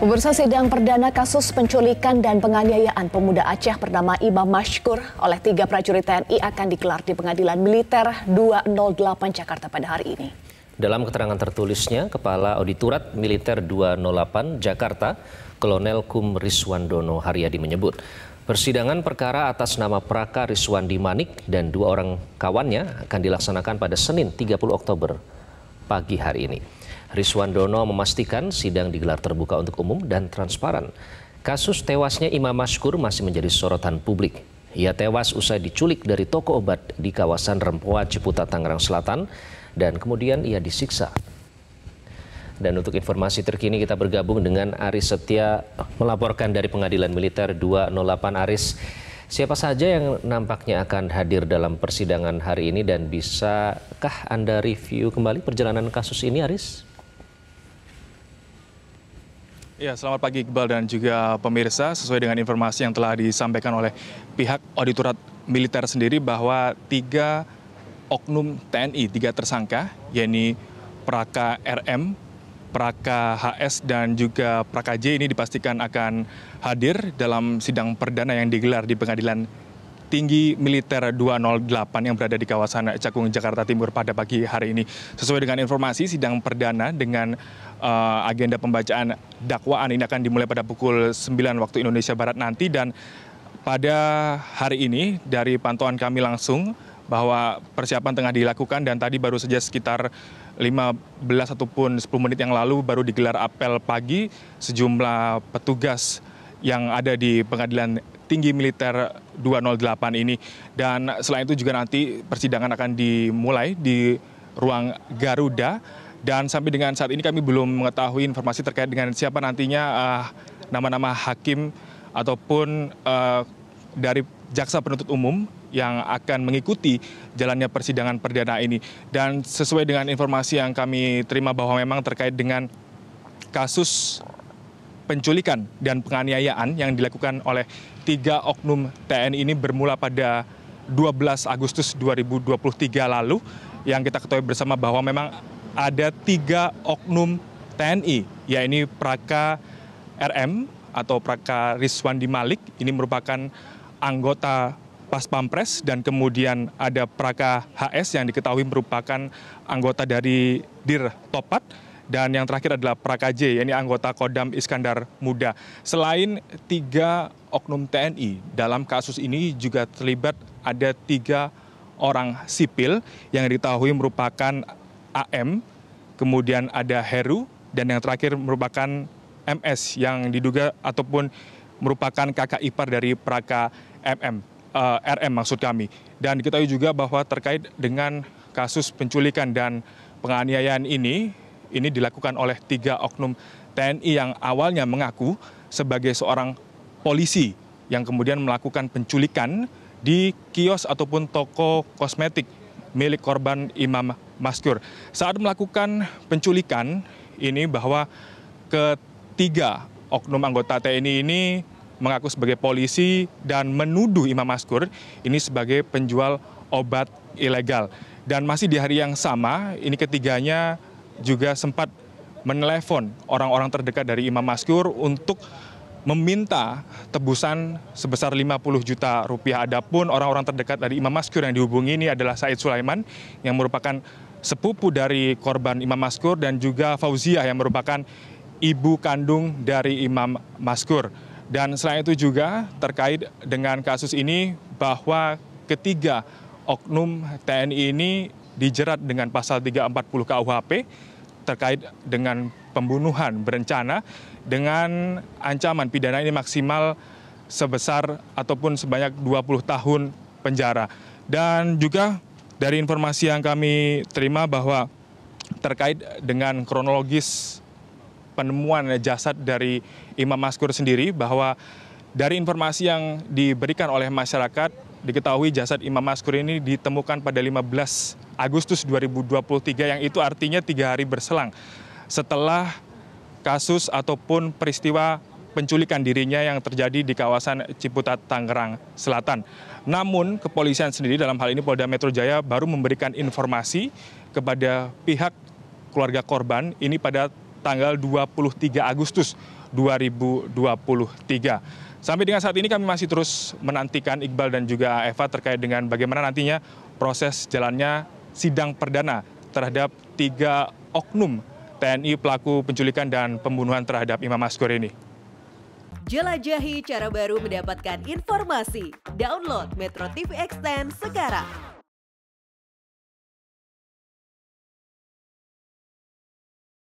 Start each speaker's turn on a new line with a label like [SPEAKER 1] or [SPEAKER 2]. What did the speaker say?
[SPEAKER 1] Pemirsa sidang perdana kasus penculikan dan penganiayaan pemuda Aceh bernama Imam Mashkur oleh tiga prajurit TNI akan digelar di Pengadilan Militer 208 Jakarta pada hari ini. Dalam keterangan tertulisnya, Kepala Auditurat Militer 208 Jakarta, Kolonel Kum Riswandono Haryadi menyebut, persidangan perkara atas nama Praka Riswandi Manik dan dua orang kawannya akan dilaksanakan pada Senin 30 Oktober pagi hari ini. Dono memastikan sidang digelar terbuka untuk umum dan transparan. Kasus tewasnya Imam Mashkur masih menjadi sorotan publik. Ia tewas usai diculik dari toko obat di kawasan Rempoa, Ciputa, Tangerang Selatan, dan kemudian ia disiksa. Dan untuk informasi terkini kita bergabung dengan Aris Setia melaporkan dari Pengadilan Militer 208 Aris. Siapa saja yang nampaknya akan hadir dalam persidangan hari ini dan bisakah Anda review kembali perjalanan kasus ini Aris?
[SPEAKER 2] Ya, selamat pagi Iqbal dan juga pemirsa. Sesuai dengan informasi yang telah disampaikan oleh pihak auditorat militer sendiri bahwa tiga oknum TNI, tiga tersangka, yaitu Praka RM, Praka HS dan juga Praka J ini dipastikan akan hadir dalam sidang perdana yang digelar di Pengadilan tinggi militer 208 yang berada di kawasan Cakung Jakarta Timur pada pagi hari ini. Sesuai dengan informasi sidang perdana dengan uh, agenda pembacaan dakwaan ini akan dimulai pada pukul 9 waktu Indonesia Barat nanti dan pada hari ini dari pantauan kami langsung bahwa persiapan tengah dilakukan dan tadi baru saja sekitar 15 ataupun 10 menit yang lalu baru digelar apel pagi sejumlah petugas yang ada di pengadilan tinggi militer 208 ini. Dan selain itu juga nanti persidangan akan dimulai di ruang Garuda. Dan sampai dengan saat ini kami belum mengetahui informasi terkait dengan siapa nantinya eh, nama-nama uh, hakim ataupun uh, dari jaksa penuntut umum yang akan mengikuti jalannya persidangan perdana ini. Dan sesuai dengan informasi yang kami terima bahwa memang terkait dengan kasus penculikan dan penganiayaan yang dilakukan oleh tiga oknum TNI ini bermula pada 12 Agustus 2023 lalu yang kita ketahui bersama bahwa memang ada tiga oknum TNI, yaitu Praka RM atau Praka Rizwandi Malik, ini merupakan anggota Pas Pampres dan kemudian ada Praka HS yang diketahui merupakan anggota dari Dir Topat dan yang terakhir adalah Prakaje, yaitu anggota Kodam Iskandar Muda. Selain tiga oknum TNI, dalam kasus ini juga terlibat ada tiga orang sipil yang diketahui merupakan AM, kemudian ada Heru, dan yang terakhir merupakan MS yang diduga ataupun merupakan kakak ipar dari Praka MM, uh, eh, RM maksud kami. Dan diketahui juga bahwa terkait dengan kasus penculikan dan penganiayaan ini ini dilakukan oleh tiga oknum TNI yang awalnya mengaku sebagai seorang polisi yang kemudian melakukan penculikan di kios ataupun toko kosmetik milik korban Imam Maskur. Saat melakukan penculikan ini bahwa ketiga oknum anggota TNI ini mengaku sebagai polisi dan menuduh Imam Maskur ini sebagai penjual obat ilegal. Dan masih di hari yang sama, ini ketiganya juga sempat menelepon orang-orang terdekat dari Imam Maskur untuk meminta tebusan sebesar 50 juta rupiah. Adapun orang-orang terdekat dari Imam Maskur yang dihubungi ini adalah Said Sulaiman yang merupakan sepupu dari korban Imam Maskur dan juga Fauziah yang merupakan ibu kandung dari Imam Maskur. Dan selain itu juga terkait dengan kasus ini bahwa ketiga oknum TNI ini dijerat dengan pasal 340 KUHP terkait dengan pembunuhan berencana dengan ancaman pidana ini maksimal sebesar ataupun sebanyak 20 tahun penjara. Dan juga dari informasi yang kami terima bahwa terkait dengan kronologis penemuan jasad dari Imam Maskur sendiri bahwa dari informasi yang diberikan oleh masyarakat diketahui jasad Imam Maskur ini ditemukan pada 15 Agustus 2023 yang itu artinya tiga hari berselang setelah kasus ataupun peristiwa penculikan dirinya yang terjadi di kawasan Ciputat, Tangerang Selatan. Namun kepolisian sendiri dalam hal ini Polda Metro Jaya baru memberikan informasi kepada pihak keluarga korban ini pada tanggal 23 Agustus 2023. Sampai dengan saat ini kami masih terus menantikan Iqbal dan juga Eva terkait dengan bagaimana nantinya proses jalannya sidang perdana terhadap tiga oknum TNI pelaku penculikan dan pembunuhan terhadap Imam Askur ini. Jelajahi cara baru mendapatkan informasi. Download Metro TV Extend sekarang.